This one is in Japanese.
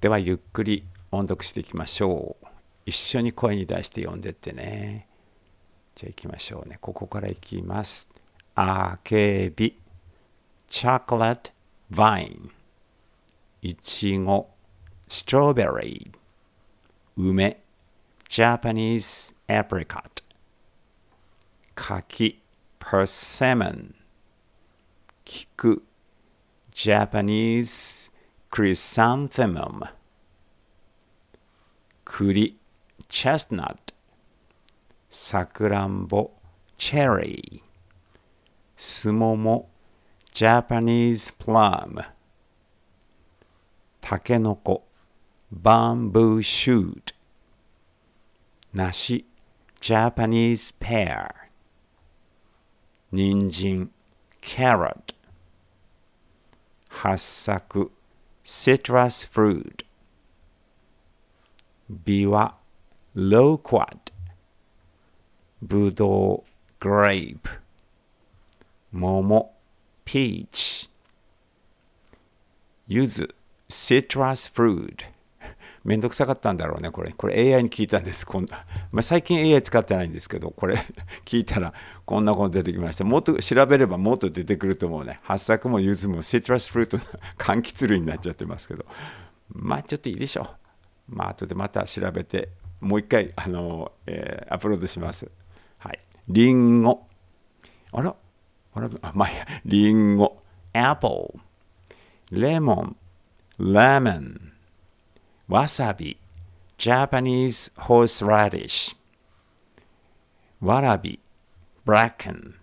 ではゆっくり音読していきましょう一緒に声に出して読んでってねじゃあ行きましょうねここからいきますあけびチョコレートワインいちごストロベリー梅ジャパニーズエプリカット柿パーセモンく。ジャパニーズクリサンテムム。クリ、チェスナット。サクランボ、チェリー。スモモ、ジャパニーズプラム。タケノコ、バンブーシュート。ナシ、ジャパニーズペア。人参、キャロット。八作、citrus fruit. B は loquat budo, grape momo, peach Yuzu, citrus fruit めんどくさかったんだろうね、これ。これ AI に聞いたんです、こんな。まあ、最近 AI 使ってないんですけど、これ 聞いたらこんなこと出てきました。もっと調べればもっと出てくると思うね。発作もユズもシトラスフルート、柑橘類になっちゃってますけど。まあちょっといいでしょう。まあ後でまた調べて、もう一回、あの、えー、アップロードします。はい。りんご。あらあらあ、まあ、りんご。アップル。レモン。レモン。wasabi, Japanese horseradish, warabi, bracken.